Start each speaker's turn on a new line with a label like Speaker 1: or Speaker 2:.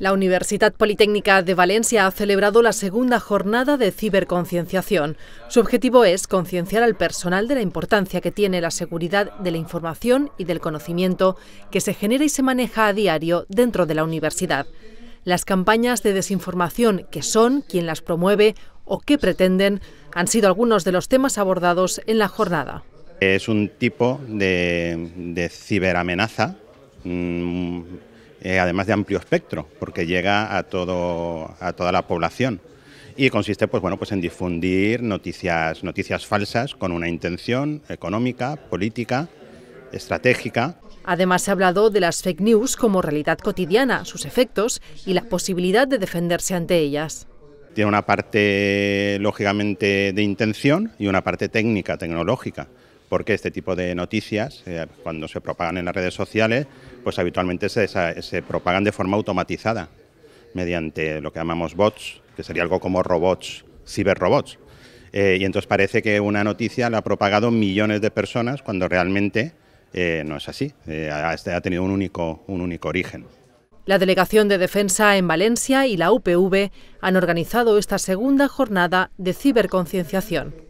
Speaker 1: La Universidad Politécnica de Valencia ha celebrado la segunda jornada de ciberconcienciación. Su objetivo es concienciar al personal de la importancia que tiene la seguridad de la información y del conocimiento que se genera y se maneja a diario dentro de la universidad. Las campañas de desinformación que son, quien las promueve o qué pretenden han sido algunos de los temas abordados en la jornada.
Speaker 2: Es un tipo de, ciberamenaza mm, eh, además de amplio espectro, porque llega a, todo, toda la población. Y consiste pues, bueno, pues en difundir noticias, noticias falsas con una intención económica, política, estratégica.
Speaker 1: Además, se ha hablado de las fake news como realidad cotidiana, sus efectos y la posibilidad de defenderse ante ellas.
Speaker 2: Tiene una parte, lógicamente, de intención y una parte técnica, tecnológica porque este tipo de noticias, eh, cuando se propagan en las redes sociales, pues habitualmente se, propagan de forma automatizada, mediante lo que llamamos bots, que sería algo como robots, ciberrobots. Eh, y entonces parece que una noticia la ha propagado millones de personas cuando realmente eh, no es así, ha, este ha, tenido un único, un único origen.
Speaker 1: La Delegación de Defensa en Valencia y la UPV han organizado esta segunda jornada de ciberconcienciación.